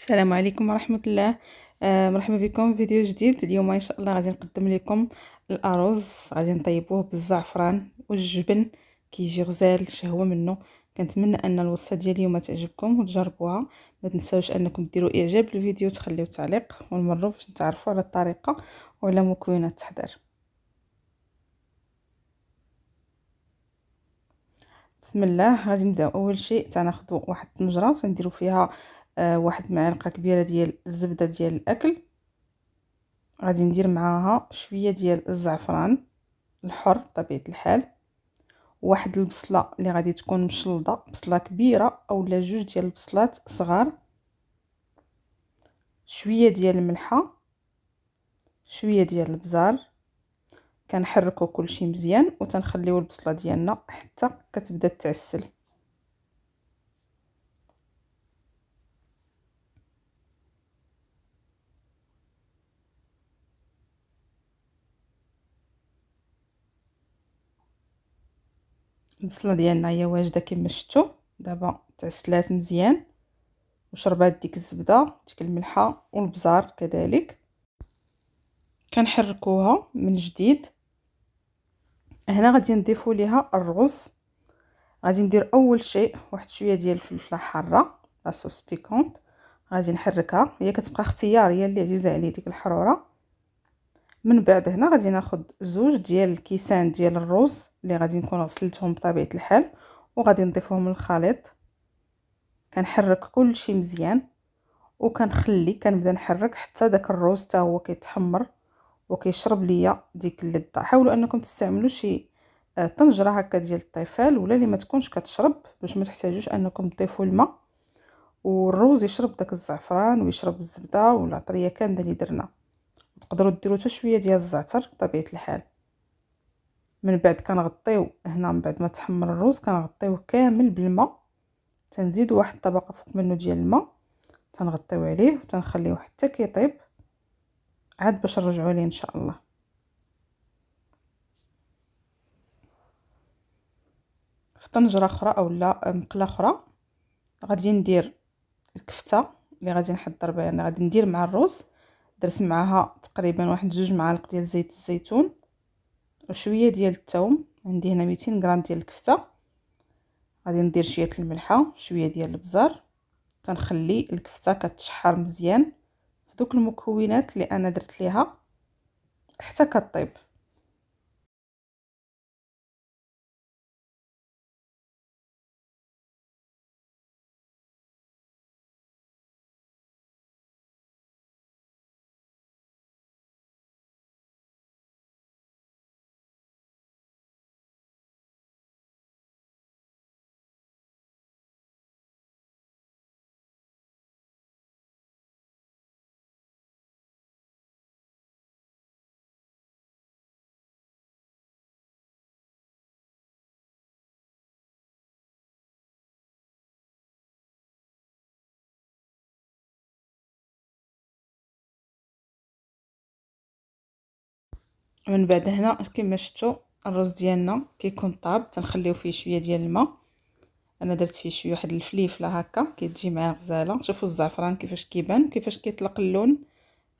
السلام عليكم ورحمة الله آه مرحبا بكم في فيديو جديد اليوم ان شاء الله غادي نقدم لكم الارز غادي نطيبوه بالزعفران والجبن كيجي غزال شهوه منه كنتمنى ان الوصفه ديال اليوم تعجبكم وتجربوها ما تنساوش انكم ديروا اعجاب للفيديو وتخليو تعليق ونمروا باش نتعرفوا على الطريقه وعلى مكونات التحضير بسم الله غادي نبداو اول شيء تناخذوا واحد الطنجره تنديروا فيها آه، واحد معلقه كبيره ديال الزبده ديال الاكل غادي ندير معاها شويه ديال الزعفران الحر بطبيعه الحال واحد البصله اللي غادي تكون مشلضه بصله كبيره اولا جوج ديال البصلات صغار شويه ديال الملحه شويه ديال البزار كنحركو كلشي مزيان وتنخليو البصله ديالنا حتى كتبدا تعسل البصله ديالنا هي واجده كما شفتوا دابا تعسلات مزيان وشربات ديك الزبده ديك الملحه والبزار كذلك كنحركوها من جديد هنا غادي نضيفوا ليها الرز غادي ندير اول شيء واحد شويه ديال الفلفله حاره لا بيكونت غادي نحركها هي كتبقى اختياريه اللي عزيزه عليه ديك الحروره من بعد هنا غادي ناخد زوج ديال الكيسان ديال الرز اللي غادي نكون غسلتهم بطبيعه الحال وغادي نضيفهم للخليط كنحرك كل شيء مزيان وكنخلي كنبدا نحرك حتى داك الرز حتى هو كيتحمر وكيشرب ليا ديك اللذه حاولوا انكم تستعملوا شي آه، طنجره هكا ديال الطيفال ولا اللي ما تكونش كتشرب باش ما تحتاجوش انكم تضيفوا الماء والروز يشرب داك الزعفران ويشرب الزبده والعطريه كامله اللي درنا تقدروا ديروا حتى شويه ديال الزعتر بطبيعه الحال من بعد كنغطيو هنا من بعد ما تحمر الروز كنغطيوه كامل بالماء تنزيد واحد الطبقه فوق منه ديال الماء تنغطيو عليه وتنخليوه حتى كيطيب عاد باش نرجعوا ليه ان شاء الله في طنجره اخرى اولا مقله اخرى غادي ندير الكفته اللي غادي نحضر بها انا غادي ندير مع الرز درت معاها تقريبا واحد جوج معالق ديال زيت الزيتون وشويه ديال الثوم عندي هنا 200 غرام ديال الكفته غادي ندير شويه الملحه شويه ديال البزار تنخلي الكفته كتشحر مزيان في دوك المكونات اللي انا درت ليها حتى كطيب من بعد هنا كما شفتوا الرز ديالنا كيكون طاب تنخليو فيه شويه ديال الماء انا درت فيه شويه واحد الفليفله هكا كتجي معاه غزاله شوفوا الزعفران كيفاش كيبان كيفاش كيطلق اللون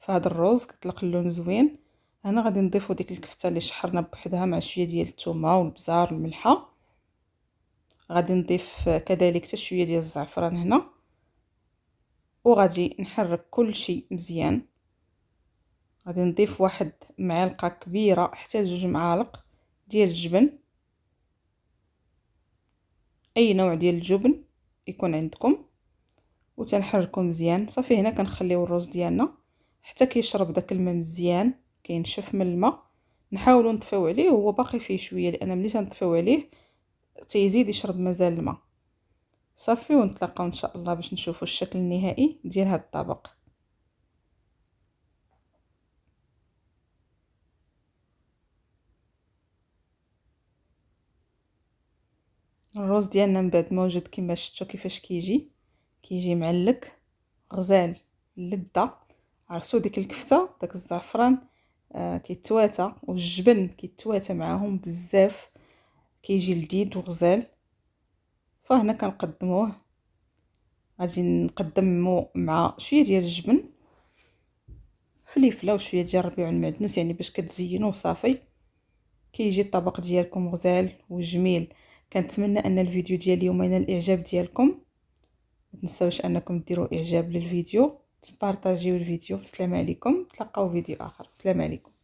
في الرز كيطلق اللون زوين هنا غادي نضيفو ديك الكفته اللي شحرنا بوحدها مع شويه ديال الثومه والبزار والملحه غادي نضيف كذلك حتى شويه ديال الزعفران هنا وغادي نحرك كل شيء مزيان غادي نضيف واحد معلقه كبيره حتى جوج معالق ديال الجبن اي نوع ديال الجبن يكون عندكم وتنحركو مزيان صافي هنا كنخليو الرز ديالنا حتى كيشرب داك الماء مزيان كينشف من الماء نحاولوا نطفيو عليه هو باقي فيه شويه لان ملي تنطفيو عليه تيزيد يشرب مازال الماء صافي ونتلاقاو ان شاء الله باش نشوفوا الشكل النهائي ديال هذا الطبق الروز ديالنا من بعد ما وجد كما شفتوا كيفاش كيجي كيجي معلك غزال اللذه عرفتوا ديك الكفته داك الزعفران آه كيتواتى والجبن كيتواتى معاهم بزاف كيجي لذيذ وغزال فهنا كنقدموه غادي نقدمو مع شويه ديال الجبن فليفله وشويه ديال ربيع المعدنوس يعني باش كتزينوه صافي كيجي الطبق ديالكم غزال وجميل كنتمنى ان الفيديو ديال اليوم ينال الاعجاب ديالكم ما تنساوش انكم ديروا اعجاب للفيديو تبارطاجيو الفيديو والسلام عليكم تلقاو فيديو اخر والسلام عليكم